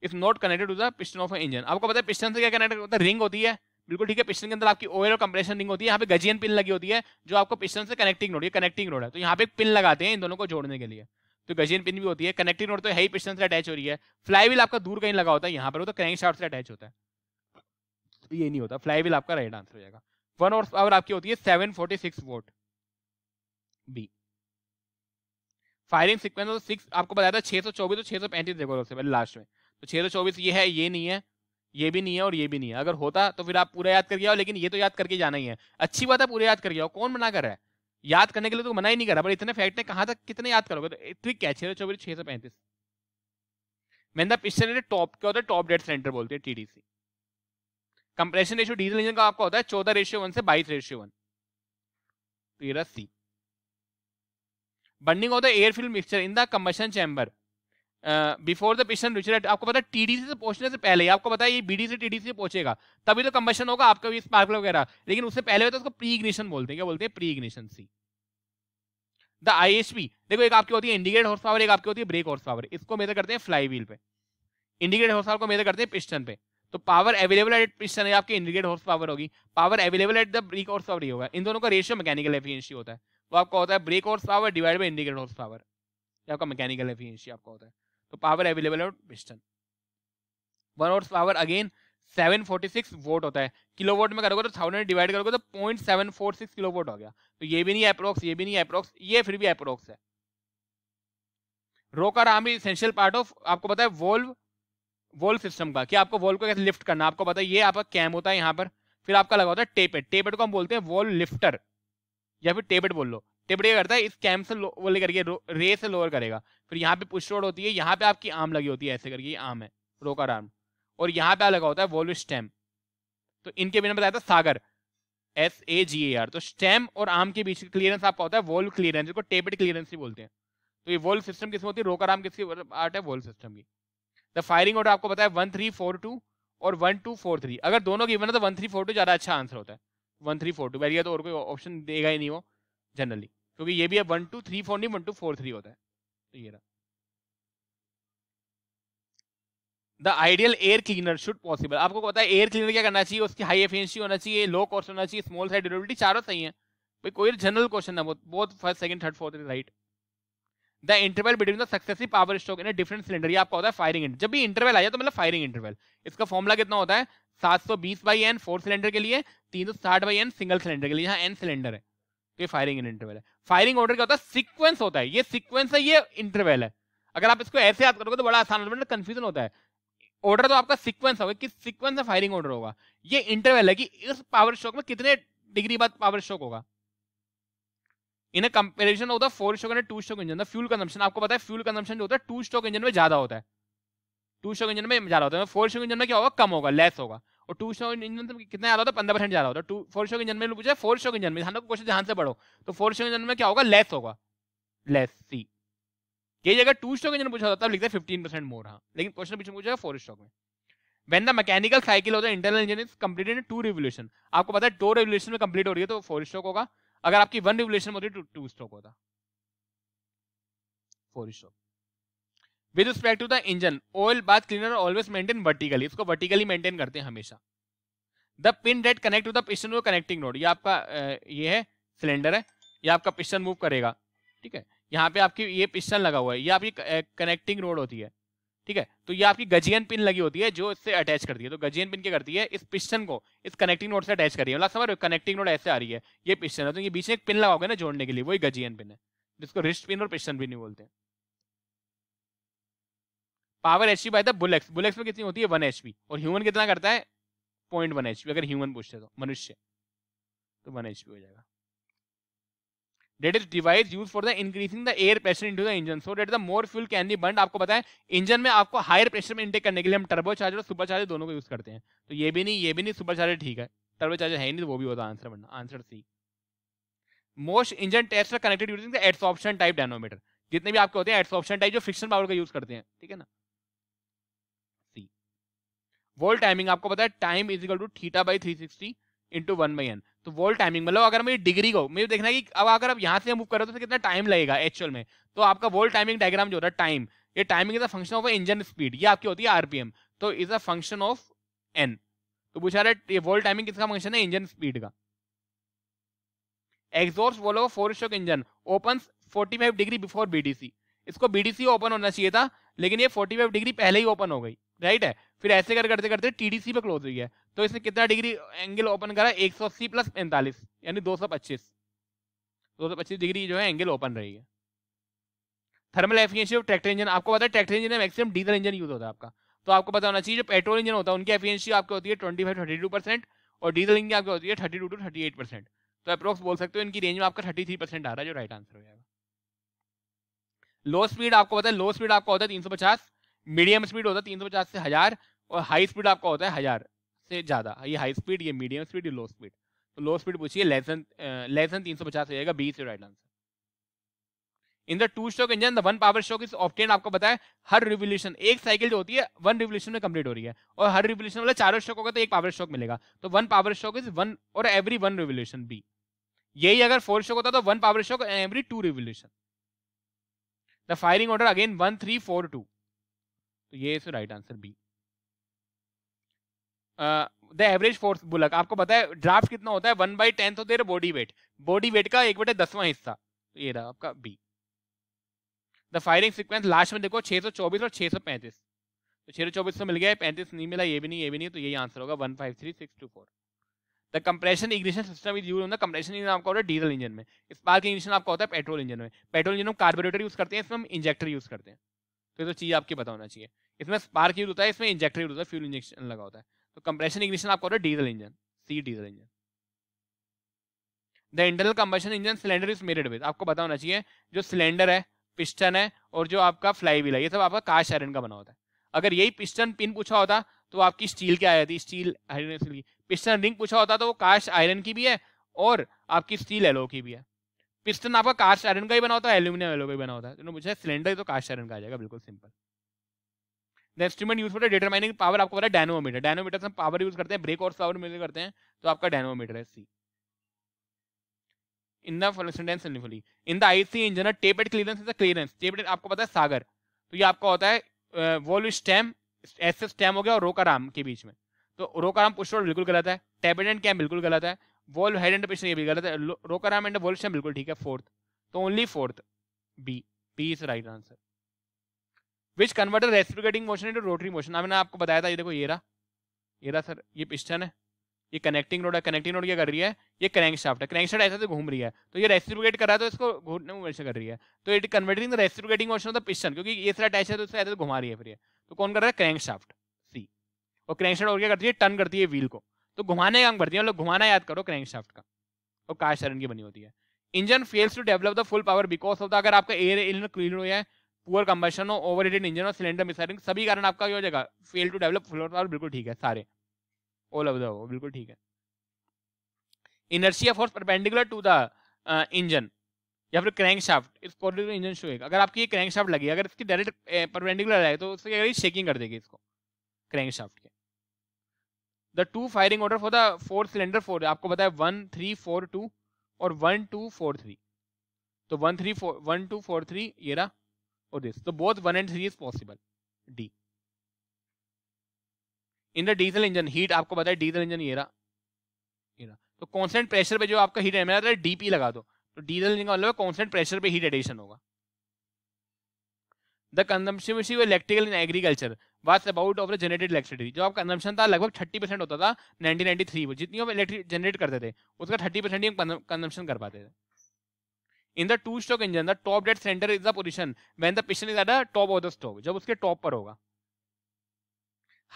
is not connected to the piston of engine आपको पता है पिस्टन से क्या कनेक्ट होता है रिंग होती है बिल्कुल ठीक है पिस्टन के अंदर आपकी ओयल और कंप्रेशन रिंग होती है यहाँ पे गजियन पिन लगी होती है जो आपको पिस्टन से कनेक्टिंग रोड है कनेक्टिंग रोड है तो यहाँ पे पिन लगाते हैं इन दोनों को जोड़ने के लिए तो गजियन पिन भी होती है कनेक्टिंग रोड तो है ही पिस्टन से अटैच हो रही है फ्लाईविल आपका दूर कहीं लगा होता है यहाँ पर होता है क्रैंक शाफ्ट से अटैच होता है तो ये नहीं होता फ्लाईविल आपका राइट आंसर हो जाएगा वन और पावर आपकी होती है seven forty six watt B firing sequence six आपको बताया था छह सौ चौबीस और छह सौ पैंतीस देखो सबसे पहले लास्ट में तो छः सौ चौबीस ये है ये नहीं है ये भी नहीं है और ये भी नहीं है अगर होता तो फिर आप पूरा याद करके आओ लेकिन ये तो याद करके जाना ही है अच्छी बात है पूरा याद करके आओ कौन मना कर रहा है याद करने के लिए तो मना ही नहीं कर रहा पर इतने फैक्ट है कहाँ तक कितने याद करोगे तो ठीक क्या छः सौ चौबीस छः सौ पैंतीस मैंने तो पिछले टॉप क्या होता है टॉप डेट सेंटर बोलते हैं TDC compression ratio diesel engine का आपका होता है चौदह रेशियो वन से बाईस रेशियो वन तेरह C burning of the air fuel mixture in the combustion chamber before the patient रिचरेट आपको पता है टीडीसी से पहुंचने से पहले आपको पता है ये बीडी से टीडीसी से पहुंचेगा तभी तो कम्बेशन होगा आपका भी स्पार्क वगैरह लेकिन उससे पहले तो उसको प्री इग्निशन बोलते हैं क्या बोलते हैं pre ignition C the P देखो एक आपकी होती है इंडिकेट हॉर्स पावर एक आपकी होती है ब्रेक हॉर्स पावर इसको मेजर करते हैं फ्लाई व्हील पे इंडिकेट हॉर्स पावर को मेजर करते हैं पिस्टन पे तो पावर अवेलेबल एट पिस्टन है आपकी इंडिकेट हॉर्स पावर होगी power available at the brake horse power ही होगा इन दोनों का रेशियो मैकेनिकल एफिशिएंसी होता है वो तो आपका होता है brake horse power divide by indicate horse power आपका मैकेनिकल एफिशिएंसी आपका होता है तो पावर अवेलेबल है piston one horse power again 746 watt होता है किलो वोट में करोगे तो थाउजेंड डिवाइड करोगे तो point seven four six kilo watt हो गया तो ये भी नहीं अप्रोक्स ये भी नहीं अप्रोक्स ये फिर भी अप्रोक्स है रो का राम इसेंशियल पार्ट ऑफ आपको पता है वोल्व वोल्व सिस्टम का कि आपको वोल्व को कैसे लिफ्ट करना आपको पता है ये आपका कैम होता है यहाँ पर फिर आपका लगा होता है टेपेट टेपेट को हम बोलते हैं वोल्व लिफ्टर या फिर टेपेट बोल लो टिप करता है इस कैम्प से वो ले करके रे से लोअर करेगा फिर यहाँ पे पुश रोड होती है यहाँ पे आपकी आम लगी होती है ऐसे करके आम है रोकर आर्म और यहाँ पे लगा होता है वोल्व स्टैम तो इनके बिना बताया था Sagar S A G A R तो स्टैम और आम के बीच क्लियरेंस आपका होता है वोल्व क्लियरेंस जिसको टेपड क्लियरेंस ही बोलते हैं तो ये वोल्व सिस्टम किसमें होती है रोकर आर्म किसकी आर्ट मतलब है वोल्व सिस्टम की द फायरिंग ऑर्डर आपको पता है वन थ्री फोर टू और वन टू फोर थ्री अगर दोनों की बना तो वन थ्री फोर टू ज़्यादा अच्छा आंसर होता है वन थ्री फोर टू वैलिए तो और कोई ऑप्शन देगा ही नहीं वो जनरली क्योंकि ये भी है वन टू थ्री फोर नहीं वन टू फोर थ्री होता है तो ये रहा the ideal air cleaner should possible आपको पता है एयर क्लीनर क्या करना चाहिए उसकी हाई एफिशिएंसी होना चाहिए लो कॉस्ट होना चाहिए स्मॉल साइड ड्यूरेबिलिटी चारों सही है भाई कोई जनरल क्वेश्चन है बहुत first second third fourth right the interval between the successive power stroke in different cylinder ये आपका होता है फायरिंग इंटरवल जब भी इंटरवल आया तो मतलब फायरिंग इंटरवल इसका फॉर्मुला कितना होता है सात सौ बीस बाई एन फोर सिलेंडर के लिए तीन सौ साठ बाई एन सिंगल सिलेंडर के लिए यहाँ एन सिलेंडर है ये फायरिंग इन इंटरवल है फायरिंग ऑर्डर क्या होता है सिक्वेंस होता है ये सिक्वेंस है ये इंटरवल है अगर आप इसको ऐसे याद करोगे तो बड़ा आसान होता है कंफ्यूजन मतलब होता है ऑर्डर तो आपका सिक्वेंस होगा किस सिक्वेंस में फायरिंग ऑर्डर होगा ये इंटरवल है कि इस पावर शॉक में कितने डिग्री बाद पावर शॉक होगा इन कंपेरिजन होता है four stroke and two stroke engine the fuel consumption आपको पता है फ्यूल कंजम्पशन जो होता है टू स्टॉक इंजन में ज्यादा होता है टू स्टॉक इंजन में ज्यादा होता है फोर स्टॉक इंजन में क्या होगा कम होगा लेस होगा और टू शॉक इंजन से कितना आ रहा होता है पंद्रह परसेंट जा रहा होता है टू फोर शॉक इंजन में पूछा फोर शॉक इंजन में ध्यान क्वेश्चन ध्यान से पढ़ो तो फोर शॉक इंजन में क्या होगा लेस होगा लेस सी यही जगह टू स्टॉक इंजन पूछा होता है लिखते हैं फिफ्टीन परसेंट मोर हाँ लेकिन क्वेश्चन पीछे पूछा फोर स्टॉक में वेन द मैकेनिकल साइकिल होता है internal engine is completed in two revolution आपको पता है टू रिवोल्यूशन में कंप्लीट हो रही है तो फोर स्टॉक होगा अगर आपकी वन रिवोल्यूशन होती है टू तो स्टॉक होता four stroke with respect to the engine oil bath cleaner always maintain vertically इसको वर्टिकली मेंटेन करते हैं हमेशा the pin that connect to the piston वो कनेक्टिंग नोड ये आपका ये है सिलेंडर है ये आपका पिस्टन मूव करेगा ठीक है यहाँ पे आपकी ये पिस्टन लगा हुआ है ये आपकी कनेक्टिंग रोड होती है ठीक है तो ये आपकी गजियन पिन लगी होती है जो इससे अटैच करती है तो गजियन पिन क्या करती है इस पिस्टन को इस कनेक्टिंग नोड से अटैच करी है मतलब समझ रहे कनेक्टिंग नोड ऐसे आ रही है ये पिस्टन है तो ये बीच में एक पिन लगाओगे ना जोड़ने के लिए वही गजियन पिन है जिसको रिस्ट पिन और पिस्टन पिन ही बोलते हैं power H P by bullocks bullocks में कितनी होती है वन एच और ह्यूमन कितना करता है पॉइंट वन एच अगर ह्यूमन पूछते तो मनुष्य तो वन एच हो जाएगा that is device used for the increasing the air pressure to the engine so that the more fuel can be burn आपको पता है इंजन में आपको हायर प्रेशर में इंटेक करने के लिए हम टर्बो चार्जर और सुपर चार्जर दोनों को यूज करते हैं तो ये भी नहीं ये भी नहीं सुपर चार्जर ठीक है टर्बो चार्जर है नहीं तो वो भी होता आंसर बनना answer C most engine test connected using the absorption type dynamometer जितने भी आपके होते हैं एड्सॉप्शन टाइप जो फ्रिक्शन पावर का यूज करते हैं ठीक है ना वॉल टाइमिंग आपको पता है time is equal to theta by three sixty into one by N तो वॉल टाइमिंग मतलब अगर मेरी डिग्री को मुझे देखना है कि अब अगर आप यहाँ से मूव करो तो कितना टाइम लगेगा एक्चुअल में तो आपका वॉल टाइमिंग डायग्राम जो होता है टाइम ये timing is a function of engine speed ये आपकी होती है आरपीएम तो is a function of N तो पूछा रहा है वॉल टाइमिंग किसका फंक्शन है इंजन स्पीड का exhaust valve of four stroke engine open forty five degree before BDC इसको बीडीसी ओपन होना चाहिए था लेकिन ये फाइव डिग्री पहले ही ओपन हो गई राइट है फिर ऐसे कर करते करते टीडीसी पे क्लोज हुई है तो इसने कितना डिग्री एंगल ओपन करा एक सौ अस्सी प्लस पैंतालीस यानी दो सौ पच्चीस दो सौ पच्चीस डिग्री जो है एंगल ओपन रही है thermal efficiency of tractor engine आपको पता है ट्रैक्टर इंजन में मैक्सिमम डीजल इंजन यूज होता है आपका तो आपको पता होना चाहिए जो पेट्रोल इंजन होता है उनकी एफिशिएंसी आपकी होती है twenty five thirty two percent और डीजल इंजन आपकी होती है thirty two to thirty eight percent तो अप्रोक्स बोल सकते हो इनकी रेंज में आपका थर्टी थ्री परसेंट आ रहा है जो राइट आंसर हो जाएगा लो स्पीड आपको पता है लो स्पीड आपका होता है तीन सौ पचास मीडियम स्पीड होता है तीन सौ पचास से हजार और हाई स्पीड आपका होता है हजार से ज्यादा ये हाई स्पीड ये मीडियम स्पीड ये लो स्पीड तो लो स्पीड पूछिए लेसन लेसन तीन सौ पचास हो जाएगा B right answer in the two stroke engine the one power stroke is obtained आपको बताया हर रिवोल्यूशन एक साइकिल जो होती है वन रिवोल्यूशन में कंप्लीट हो रही है और हर रिवोल्यूशन वाला चारों स्ट्रोक होगा तो एक पावर स्ट्रोक मिलेगा तो one power stroke is one और एवरी वन रिवोल्यूशन बी यही अगर फोर स्ट्रोक होता तो one power stroke every two revolution the firing order again one three four two तो ये is right answer B the average force bullock आपको पता है ड्राफ्ट कितना होता है वन बाई टेंथ होते है बॉडी वेट बॉडी वेट का एक बटे दसवां हिस्सा तो ये रहा आपका B the firing sequence last में देखो सौ चौबीस और सौ पैंतीस तो चौबीस सौ मिल गया पैंतीस नहीं मिला ये भी नहीं ये भी नहीं तो यही आंसर होगा one five three six two four the compression ignition system is use होता कंप्रेशन इंजन आपका होता है डीजल इंजन में स्पार्क इग्निशन आपका होता है पेट्रोल इंजन में पेट्रोल इंजन हम कार्बोरेटर यूज करते हैं इसमें हम इंजेक्टर यूज करते हैं तो ये तो चीज़ आपके पता होना चाहिए इसमें स्पार्क यूज होता है इसमें इंजेक्टर यूज होता है फ्यूल इंजेक्शन लगा होता है तो कंप्रेशन इग्निशन आपका होता है diesel engine C diesel engine the internal combustion engine cylinder is made with आपको बताना चाहिए जो सिलेंडर है पिस्टन है और जो आपका फ्लाई व्हील है ये सब आपका काश आयरन का बना होता है अगर यही पिस्टन पिन पूछा होता तो आपकी स्टील क्या आ जाती स्टील आयरन पिस्टन रिंग पूछा होता तो वो काश आयरन की भी है और आपकी स्टील एलो की भी है पिस्टन आपका कास्ट आयरन का ही बना होता है एल्यूमिनियम एलो का ही बना होता है तो मुझे सिलेंडर तो कास्ट आयरन का आ जाएगा बिल्कुल simple the instrument use for determining power आपको पता है डायनोमीटर डायनोमीटर से हम पावर यूज करते हैं ब्रेक और पावर मेजर करते हैं तो आपका डायनोमीटर है C in the sentence simply in the IC engine tappet clearance is the clearance tappet आपको पता है सागर तो ये आपका होता है वोल स्टेम एस स्टेम हो गया और रोकाराम के बीच में तो रोकाराम पुष्ट बिल्कुल गलत है टेपेड एंड कैम बिल्कुल गलत है वॉल्व हेड एंड पिस्टन ये भी गलत है रोकराम एंड वॉल्व बिल्कुल ठीक है फोर्थ तो only fourth B B is right answer which converter reciprocating motion into rotary motion मैंने आपको बताया था ये देखो ये रहा ये रहा सर ये पिस्टन है ये कनेक्टिंग रोड है कनेक्टिंग रोड क्या कर रही है ये क्रैंक शाफ्ट है क्रैंक शाफ्ट ऐसे से घूम रही है तो ये रेस्ट्रिकेट कर रहा है तो इसको घूमने में कर रही है तो it converting the reciprocating motion of the piston क्योंकि ये सर अटैच है तो इसको ऐसे घुमा रही है फिर ये तो कौन कर रहा है क्रैंक शाफ्ट सी और क्रैंक शाफ्ट और क्या करती है टर्न करती है व्हील को तो घुमाने का अंग करती है मतलब घुमाना याद करो क्रैंकशाफ्ट का और कार शरण की बनी होती है engine fails to develop the full power because of the अगर आपका एयर इन क्लीन हो है पुअर कंबेशन हो ओवर हीटेड इंजन हो सिलेंडर मिसाइलिंग सभी कारण आपका क्या हो जाएगा fail to develop full power बिल्कुल ठीक है सारे ऑल ऑफ द बिल्कुल ठीक है inertia force perpendicular to the engine या फिर क्रैंकशाफ्ट इस कॉर्डिनेट में इंजन शोएगा अगर आपकी क्रैंकशाफ्ट लगी अगर इसकी डायरेक्ट परपेंडिकुलर आए तो उससे शेकिंग कर देगी इसको क्रैंकशाफ्ट के the two firing order for the four cylinder four आपको बताया वन थ्री फोर टू और वन टू फोर थ्री तो one three four one two four three ये रहा और दिस तो both one and three is possible D in the diesel engine heat आपको बताया डीजल इंजन ये रहा ये रहा तो कॉन्स्टेंट प्रेशर पे जो आपका हीट एम है डीपी तो लगा दो तो डीजल इंजन का मतलब कॉन्स्टेंट प्रेशर पे हीट एडिशन होगा the consumption electrical in agriculture was about of the generated electricity जो आपका कंजम्पशन था लगभग थर्टी परसेंट होता था नाइनटीन नाइनटी थ्री में जितनी हम इलेक्ट्रिक जनरेट करते थे उसका थर्टी परसेंट ही हम कंजम्पशन कर पाते थे in the two stroke engine the top dead centre is the position when the piston is the top of the stroke जब उसके टॉप पर होगा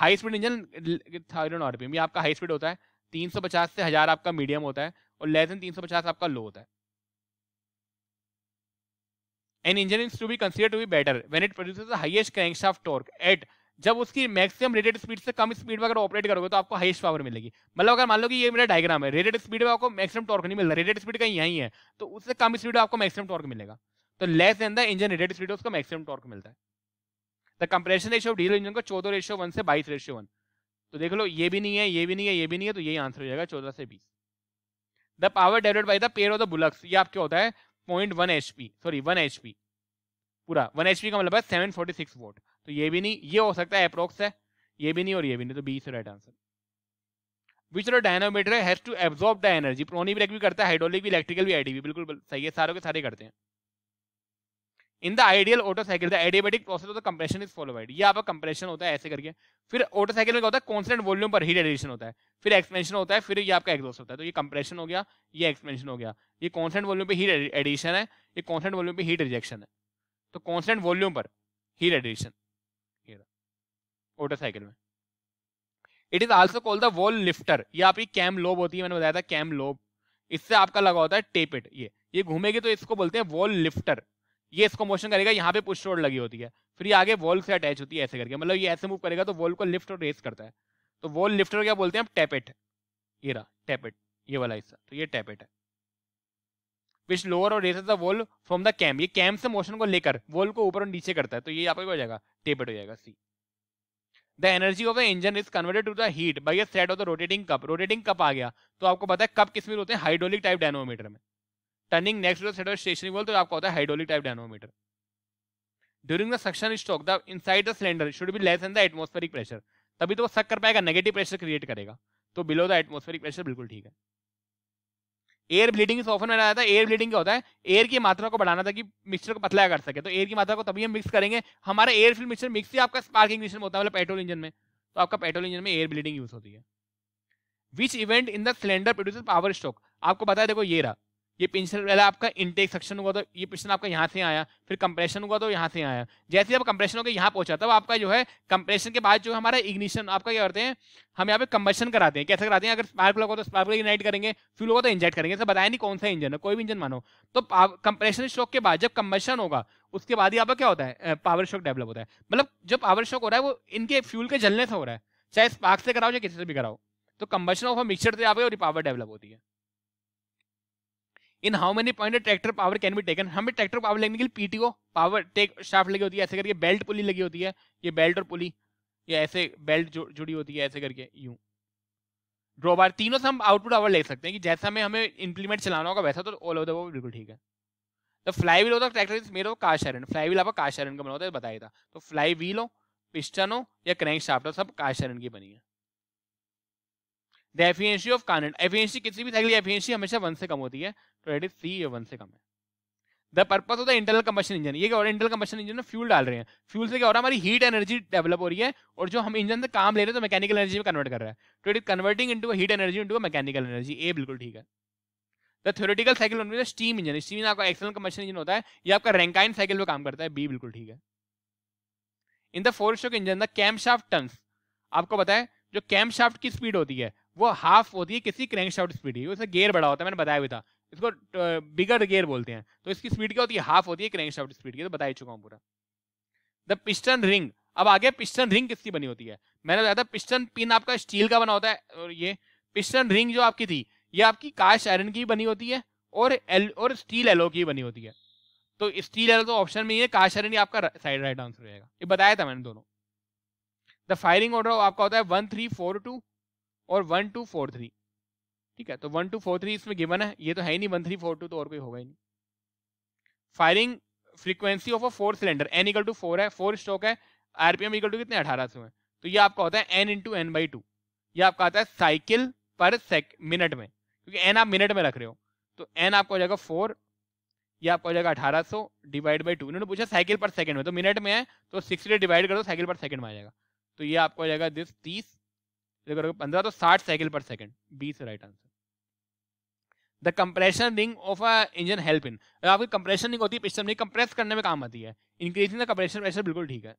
high speed engine thousand RPM ये आपका हाई स्पीड होता है तीन सौ पचास से हजार आपका मीडियम होता है और लेस देन तीन सौ पचास आपका लो होता है an engine is to be consider to be better when it produce the highest crankshaft torque at जब उसकी मैक्सिमम रेटेड स्पीड से कम स्पीड में अगर ऑपरेट करोगे तो आपको हाईस्ट पावर मिलेगी मतलब अगर मान लो कि ये मेरा डायग्राम है रेटेड स्पीड में आपको मैक्सिमम टॉर्क नहीं मिलता रेटेड स्पीड कहीं यहीं है तो उससे कम स्पीड में आपको मैक्सिमम टॉर्क मिलेगा तो less than the engine rated speed उसका मैक्सिमम टॉर्क मिलता है the compression ratio of diesel engine का चौदह रेशियो वन से बाईस रेशियो वन तो देख लो ये भी नहीं है ये भी नहीं है ये भी नहीं है तो यही आंसर हो जाएगा चौदह से बीस the power develop by the pair of the bullocks ये आपके होता है point one H P sorry one H P पूरा वन एच पी का मतलब है सेवन फोर्टी सिक्स वोट तो ये भी नहीं ये हो सकता है अप्रोक्स है ये भी नहीं और ये भी नहीं तो B right answer which the dynamometer has to absorb the energy prony brake भी करता है हाइड्रोलिक भी इलेक्ट्रिकल भी आईडी भी बिल्कुल सही है सारों के सारे करते हैं in the ideal Otto cycle the adiabatic process of the compression is followed ये आपका कंप्रेशन होता है ऐसे करके फिर ऑटो साइकिल में क्या होता है कॉन्स्टेंट वॉल्यूम पर हीट एडिशन होता है फिर एक्सपेंशन होता है फिर ये आपका एग्जॉस्ट होता है तो ये कंप्रेशन हो गया ये एक्सपेंशन हो गया ये कॉन्स्टेंट वॉल्यूम पे हीट एडिशन है ये कॉन्स्टेंट वॉल्यूम पे हीट रिजेक्शन है तो कॉन्स्टेंट वॉल्यूम पर हीट एडिशन मोटर साइकिल में it is also called the valve lifter ये आपकी कैम लोब होती है मैंने बताया था कैम लोब इससे आपका लगा होता है टेपिट ये ये घूमेगी तो इसको बोलते हैं वॉल लिफ्टर ये इसको मोशन करेगा यहाँ पे पुश रोड लगी होती है फिर ये आगे वॉल से अटैच होती है ऐसे करके मतलब ये ऐसे मूव करेगा तो वॉल को लिफ्ट और रेस करता है तो वॉल लिफ्टर क्या बोलते हैं आप टैपेट ये रहा टैपेट ये वाला हिस्सा तो ये टैपेट है विच लोअर और raise the valve from the cam ये कैम से मोशन को लेकर वॉल को ऊपर और नीचे करता है तो ये यहाँ पे हो जाएगा टेपेट हो जाएगा C the energy of the engine is converted to the heat by a set of the rotating cup rotating cup आ गया तो आपको पता है कप किस में होते हैं हाइड्रोलिक टाइप डायनोमीटर में turning next to set of stationary valve तो आपको होता है hydraulic type dynamometer during the suction stroke the inside the cylinder should be less than the atmospheric pressure तभी तो वो सक कर पाएगा नेगेटिव प्रेशर क्रिएट करेगा तो बिलो द एटमोस्फेरिक प्रेशर बिल्कुल ठीक है एयर ब्लीडिंग इस ऑफर में आया था एयर ब्लीडिंग क्या होता है एयर की मात्रा को बढ़ाना था कि मिक्सर को पतला कर सके तो एयर की मात्रा को तभी हम मिक्स करेंगे हमारा एयर फिल मिक्सर मिक्स ही आपका स्पार्किंग मिशन होता है मतलब पेट्रोल इंजन में तो आपका पेट्रोल इंजन में एयर ब्लीडिंग यूज होती है which event in the cylinder produce power stroke आपको बताया देखो ये रहा ये पेंशन वाला आपका इनटेक सक्शन हुआ तो ये पेंशन आपका यहाँ से आया फिर कंप्रेशन हुआ तो यहाँ से आया जैसे आप कंप्रेशन होकर यहाँ पहुंचा तब आपका जो है कंप्रेशन के बाद जो हमारा इग्निशन आपका क्या करते हैं हम यहाँ पे कंबेशन कराते हैं कैसे कराते हैं अगर स्पार्क लगा तो स्पार्क इग्नाइट करेंगे फ्यूल होगा तो इंजेक्ट करेंगे सर बताया नहीं कौन सा इंजन है कोई भी इंजन मानो तो कंप्रेशन शॉक के बाद जब कंबेशन होगा उसके बाद ही आपका क्या होता है पावर शॉक डेवलप होता है मतलब जो पावर शॉक हो रहा है वो इनके फ्यूल के जलने से हो रहा है चाहे स्पार्क से कराओ या किसी से भी कराओ तो कंबेशन ऑफ मिक्सर से आपकी पावर डेवलप होती है in how many point tractor power can be taken हमें ट्रैक्टर पावर लेने के लिए पीटीओ पावर टेक शाफ्ट लगी होती है ऐसे करके बेल्ट पुली लगी होती है ये बेल्ट और पुली या ऐसे बेल्ट जुड़ी होती है ऐसे करके यू ड्रोबार तीनों से हम आउटपुट आवर ले सकते हैं कि जैसा हमें हमें इंप्लीमेंट चलाना होगा वैसा तो ऑल ओवर वो बिल्कुल ठीक है तो फ्लाई व्हील होता है tractor is made of cast iron fly wheel आपका काशारन का बना होता है बताया था तो फ्लाई व्हील हो पिस्टन हो या क्रैंक शाफ्ट हो सब काशारन की बनी है the efficiency of Carnot efficiency किसी भी साइकिल की एफिशिएंसी हमेशा वन से कम होती है तो डेट इज सी वन से कम है the purpose of the internal combustion engine ये क्या हो रहा है इंटरनल कम्बशन इंजन में फ्यूल डाल रहे हैं फ्यूल से क्या हो रहा है हमारी हीट एनर्जी डेवलप हो रही है और जो हम इंजन से काम ले रहे हैं तो मैकेनिकल एनर्जी में कन्वर्ट कर रहा है तो it is converting into heat energy into mechanical energy A बिल्कुल ठीक है the theoretical cycle on steam engine steam engine आपका एक्सटर्नल कम्बशन इंजन होता है ये आपका रैंकाइन साइकिल पे काम करता है बी बिल्कुल ठीक है in the four stroke engine the cam shaft turns आपको बताया जो कैम्प शाफ्ट की स्पीड होती है वो हाफ होती है किसी क्रैंक शाउट स्पीड की उसमें गेयर बड़ा होता है मैंने बताया भी था इसको बिगर गेयर बोलते हैं तो इसकी स्पीड क्या होती है हाफ होती है क्रैंक शाउट स्पीड की तो बता ही चुका हूँ पूरा द पिस्टन रिंग अब आगे पिस्टन रिंग किसकी बनी होती है मैंने बताया था पिस्टन पिन आपका स्टील का बना होता है और ये पिस्टन रिंग जो आपकी थी ये आपकी काश आयरन की बनी होती है और एल और स्टील एलो की बनी होती है तो स्टील एलो तो ऑप्शन में ही है काश आयरन आपका साइड राइट आंसर रहेगा ये बताया था मैंने दोनों द फायरिंग ऑर्डर आपका होता है वन थ्री फोर टू और वन टू फोर थ्री ठीक है तो वन टू फोर थ्री इसमें गिवन है ये तो है ही नहीं वन थ्री फोर टू तो और कोई होगा ही नहीं firing frequency of a four cylinder N equal to four है फोर स्ट्रोक है आरपीएम इकल टू कितने अठारह सौ है तो ये आपका होता है N into N by two ये आपका आता है साइकिल पर सेक मिनट में क्योंकि एन आप मिनट में रख रहे हो तो एन आपका हो जाएगा फोर ये आपका हो जाएगा अठारह सौ डिवाइड बाई टू इन्होंने पूछा साइकिल पर सेकंड में तो मिनट में है तो सिक्सटी डिवाइड कर दो साइकिल पर सेकंड में आ जाएगा तो ये आपको हो जाएगा दिस तीस पंद्रह तो साठ साइकिल पर सेकेंड बी से right answer the compression ring of a engine help in अगर आपकी कंप्रेशन रिंग होती है पिस्टन रिंग कंप्रेस करने में काम आती है इंक्रीजिंग द कंप्रेशन प्रेशर बिल्कुल ठीक है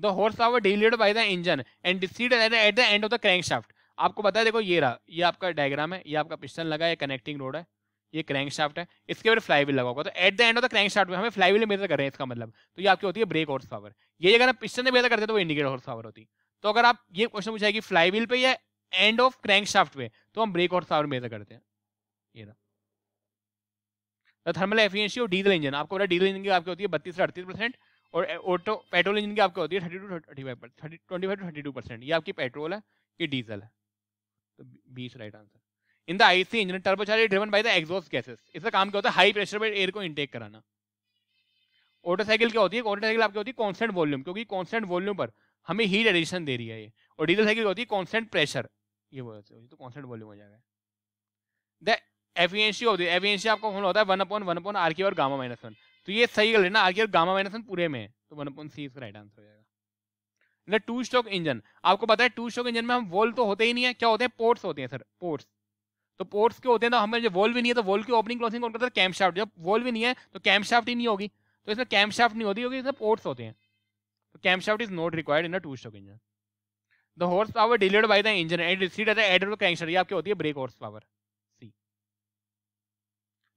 the horse power delivered by the engine and decide at the end of the crank shaft आपको पता है देखो ये रहा ये आपका डायग्राम है ये आपका पिस्टन लगा है कनेक्टिंग रोड है ये क्रैंक शाफ्ट है इसके फ्लाई व्हील लगा होगा तो at the end of the crank shaft में हमें व्हील मेजर कर रहे हैं इसका मतलब तो ये आपकी होती है ब्रेक हॉर्स पावर ये अगर पिस्टन में मेजर करते तो वो इंडिकेटर हॉर्स पावर होती है तो अगर आप ये क्वेश्चन पूछा कि फ्लाई व्हील पे या एंड ऑफ क्रैंक शाफ्ट पे तो हम ब्रेक और सावर मेजर करते हैं ये रहा तो थर्मल एफिशिएंसी और डीजल इंजन आपको पता डीजल इंजन की आपकी होती है बत्तीस से अड़तीस परसेंट और ऑटो पेट्रोल इंजन की आपकी होती है thirty to thirty five thirty twenty five to thirty percent ये आपकी पेट्रोल है ये डीजल है तो बीस right answer in the IC engine turbocharger driven by the exhaust gases इसका काम क्या होता है हाई प्रेशर पर एयर को इनटेक कराना मोटरसाइकिल क्या होती है मोटरसाइकिल आपकी होती है कॉन्स्टेंट वॉल्यूम क्योंकि कॉन्स्टेंट वॉल्यूम पर हमें हीट एडिशन दे रही है ये और डीजल साइकिल होती है कॉन्स्टेंट प्रेशर ये बोल तो कॉन्स्टेंट वॉल्यूम हो जाएगा the efficiency of the efficiency आपका फॉर्मूला होता है one upon one upon R की और गामा माइनस वन तो ये सही कर लेना आर की और गामा माइनस वन पूरे में तो वन अपॉन सी इसका राइट आंसर हो जाएगा टू स्टॉक इंजन आपको पता है टू स्टॉक इंजन में हम वॉल्व तो होते ही नहीं है क्या होते हैं पोर्ट्स होते हैं सर पोर्ट्स तो पोर्ट्स के होते हैं तो हमें जो वॉल्व भी नहीं है तो वॉल्व की ओपनिंग क्लोजिंग कौन करता है कैम्प शाफ्ट जब वॉल्व भी नहीं है तो कैम्प शाफ्ट ही नहीं होगी तो इसमें कैम्प शाफ्ट नहीं होती होगी इसमें पोर्ट्स होते हैं camshaft is not required in a two stroke engine the horse power delivered by the engine and received at the head of the crankshaft ये आपकी होती है brake horse power C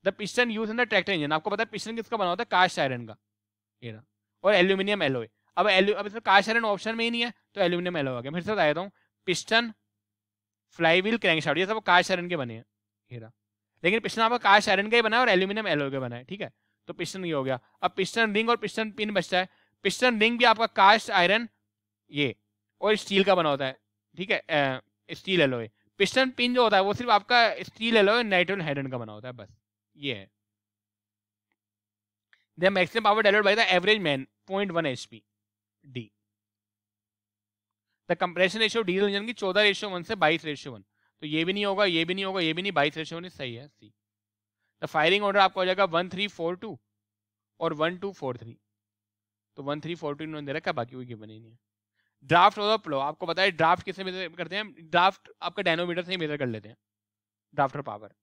the piston use in the tractor engine आपको पता है पिस्टन किसका बना होता है कास्ट आयरन का ये और एल्यूमिनियम एलोए अब एल्यू अब इसमें कास्ट आयरन ऑप्शन में ही नहीं है तो एल्यूमिनियम एलो आ गया फिर से बता देता हूँ पिस्टन फ्लाईवील क्रैंकशाफ्ट ये सब कास्ट आयरन के बने हैं हेरा लेकिन पिस्टन आपका कास्ट आयरन का ही बना है और एल्यूमिनियम एलो के बना है ठीक है तो पिस्टन ये हो गया अब पिस्टन रिंग और पिस्टन पिन बचता है पिस्टन रिंग भी आपका कास्ट आयरन ये और स्टील का बना होता है ठीक है स्टील एलोए पिस्टन पिन जो होता है वो सिर्फ आपका स्टील एलोए नाइट्रोन हाइड्रोन का बना होता है बस ये है the maximum power developed by the average man point one H P D the compression ratio diesel engine की चौदह रेशियो वन से बाईस रेशियो वन तो ये भी नहीं होगा ये भी नहीं होगा ये भी नहीं बाईस रेशियो वन सही है सी द फायरिंग ऑर्डर आपका हो जाएगा वन थ्री फोर टू और वन टू फोर थ्री तो वन थ्री फोर टू इन्होंने दे रखा बाकी कोई गिवन ही नहीं है ड्राफ्ट और प्लो आपको पता है ड्राफ्ट किससे मेजर करते हैं ड्राफ्ट आपका डायनोमीटर से ही मेजर कर लेते हैं ड्राफ्ट और power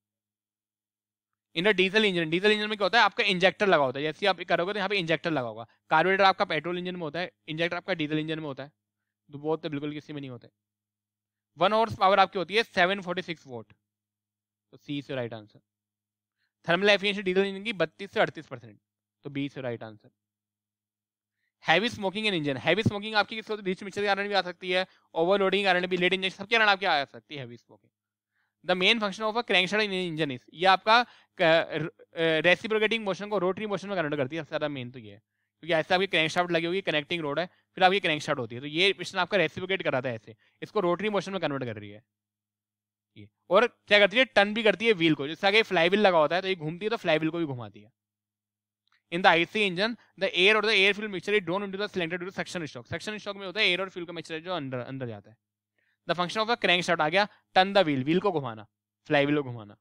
in diesel engine diesel engine में क्या होता है आपका इंजेक्टर लगा होता है जैसे आप करोगे तो यहाँ पे इंजेक्टर लगा होगा कार्बोरेटर आपका पेट्रोल इंजन में होता है इंजेक्टर आपका डीजल इंजन में होता है तो बहुत तो बिल्कुल किसी में नहीं होता है वन हॉर्स पावर आपकी होती है सेवन फोर्टी सिक्स वोट तो सी से right answer thermal efficiency diesel engine की बत्तीस से अड़तीस परसेंट तो बी से right answer heavy smoking in engine heavy smoking आपकी किसी रिच मिक्सर तो के कारण भी आ सकती है ओवरलोडिंग के कारण भी लेट इंजन सबके कारण आपकी आ सकती है heavy smoking the main function of a crankshaft engine is ये आपका रेसिप्रोकेटिंग मोशन को रोटरी मोशन में कन्वर्ट करती है सबसे ज्यादा मेन तो ये है क्योंकि ऐसे आपकी क्रैंकशाफ्ट लगी होगी कनेक्टिंग रोड है फिर आपकी क्रैंकशाफ्ट होती है तो ये मिशन आपका रेसिप्रोकेट कराता है ऐसे इसको रोटरी मोशन में कन्वर्ट कर रही है और क्या करती है टर्न भी करती है व्हील को जैसे आगे फ्लाई व्हील लगा होता है तो ये घूमती है तो फ्लाई व्हील को भी घुमाती है in the IC engine the air और the air fuel mixture is डोंट into the cylinder due to suction stroke suction stroke में होता है एयर और फ्यूल का मिक्सचर जो अंदर अंदर जाता है the function of the crank crankshaft आ गया टन द व्हील व्हील को घुमाना फ्लाई व्हील को घुमाना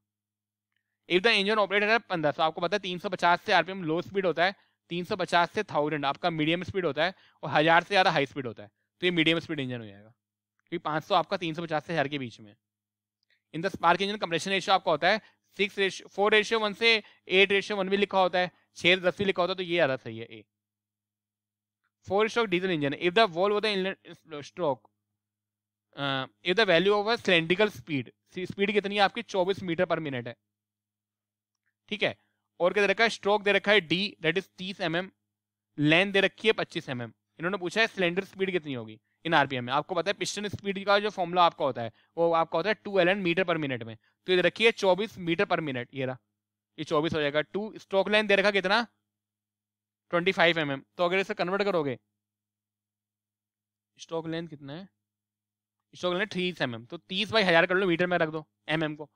इफ द इंजन ऑपरेटर है पंद्रह सौ तो आपको पता है तीन सौ पचास से आरपीएम लो स्पीड होता है तीन सौ पचास से थाउजेंड आपका मीडियम स्पीड होता है और हजार से ज्यादा हाई स्पीड होता है तो ये मीडियम स्पीड इंजन हो जाएगा क्योंकि पांच सौ आपका तीन सौ पचास से हजार के बीच में in the spark engine compression ratio आपका होता है six ratio four ratio one से एट रेशियो वन भी लिखा होता है शेर रस्सी लिखा होता तो ये आ रहा सही है a four stroke diesel engine if the valve of the inlet stroke if the value of cylindrical speed speed कितनी है आपकी 24 मीटर पर मिनट है ठीक है और क्या दे रखा है स्ट्रोक दे रखा है D that is 30 M mm, length दे रखी है पच्चीस एम mm. इन्होंने पूछा है सिलेंडर स्पीड कितनी होगी इन आरपीएम में आपको पता है पिस्टन स्पीड का जो फॉर्मूला आपका होता है वो आपका होता है two L metre per minute में तो ये रखिए चौबीस मीटर पर मिनट ये रहा ये चौबीस हो जाएगा टू स्ट्रोक लाइन दे रखा कितना ट्वेंटी फाइव एम एम तो अगर इसे कन्वर्ट करोगे स्ट्रोक लेंथ कितना है stroke length three M M तो तीस बाई हजार कर लो मीटर में रख दो एम एम को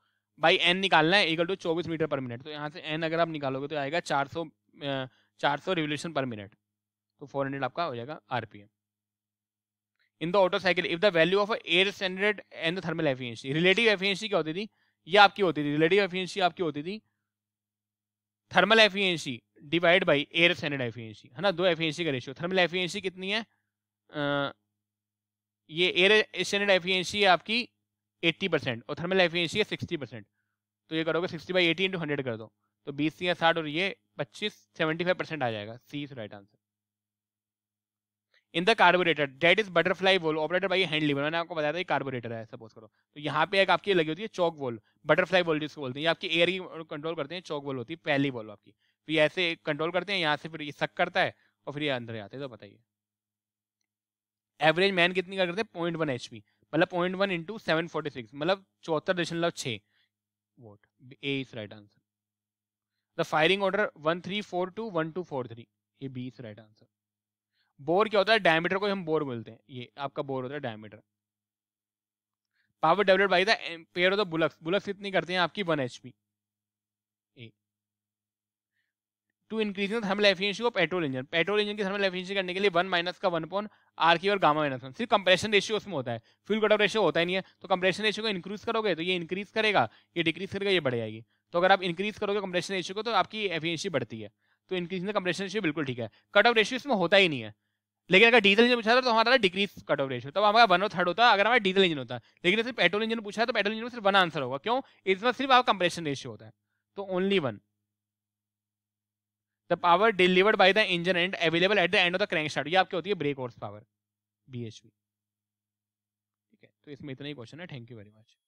बाई एन निकालना है इक्वल टू चौबीस मीटर पर मिनट तो यहाँ से एन अगर आप निकालोगे तो आएगा चार सौ चार सौ रिवोल्यूशन पर मिनट तो फोर हंड्रेड आपका हो जाएगा M in the Otto cycle if the value of air standard and the thermal efficiency relative efficiency क्या होती थी ये आपकी होती थी रिलेटिव एफिशिएंसी आपकी होती थी thermal efficiency divide by air standard efficiency है ना दो एफिशिएंसी का रेशियो थर्मल एफिशिएंसी कितनी है आ, ये एयर स्टैंडर्ड एफिशिएंसी है आपकी 80 परसेंट और थर्मल एफिशिएंसी है 60 परसेंट तो ये करोगे 60 बाई एटी इंटू हंड्रेड कर दो तो बीस या साठ और ये पच्चीस सेवेंटी फाइव परसेंट आ जाएगा C is right answer in the carburettor that is butterfly valve operator by hand lever मैंने आपको बताया था कार्बोरेटर है सपोज करो तो यहाँ पे एक आपकी लगी होती है चौक वोल बटरफ्लाई वोल जिसको बोलते हैं आपकी एयर की कंट्रोल करते हैं चौक वोल होती है पहली वोल आपकी तो ये ऐसे कंट्रोल करते हैं यहाँ से फिर ये सक करता है और फिर ये अंदर आते हैं तो बताइए एवरेज मैन कितनी का करते हैं पॉइंट वन एच पी मतलब point one into seven forty six मतलब चौहत्तर दशमलव छः vote A is right answer the firing order one three four two one two four three ये B is right answer bore क्या होता है डायमीटर को हम बोर बोलते हैं ये आपका बोर होता है डायमीटर पावर डेवलप बाई दर ऑफ द बुलक्स बुलक्स इतनी करते हैं आपकी one H P to increase in thermal efficiency of petrol engine petrol engine की थर्मल एफिशिएंसी करने के लिए वन माइनस का वन पॉइंट आर की और गामा माइनस वन सिर्फ कंप्रेशन रेशियो उसमें होता है फ्यूल कटऑफ रेशियो होता ही नहीं है तो कंप्रेशन रेशियो को इंक्रीज करोगे तो ये इंक्रीज करेगा ये डिक्रीज करेगा ये बढ़ जाएगी तो अगर आप इंक्रीज करोगे कंप्रेशन रेशियो को तो आपकी एफिशिएंसी बढ़ती है तो increase in the compression ratio बिल्कुल ठीक है कट ऑफ रेशियो इसमें होता ही नहीं है लेकिन अगर डीजल इंजन पूछा था तो हमारा डिक्रीज कट ऑफ रेशियो तब हमारा वन और थर्ड होता अगर हमारा डीजल इंजन होता लेकिन सिर्फ पेट्रोल इंजन पूछा तो पेट्रोल इंजन में सिर्फ वन आंसर होगा क्यों इसमें सिर्फ आपका कंप्रेशन रेशियो होता है तो only one the power delivered by the engine and available at the end of the crank start ये आपकी होती है ब्रेक हॉर्स पावर पी ठीक है तो इसमें इतना ही क्वेश्चन है थैंक यू वेरी मच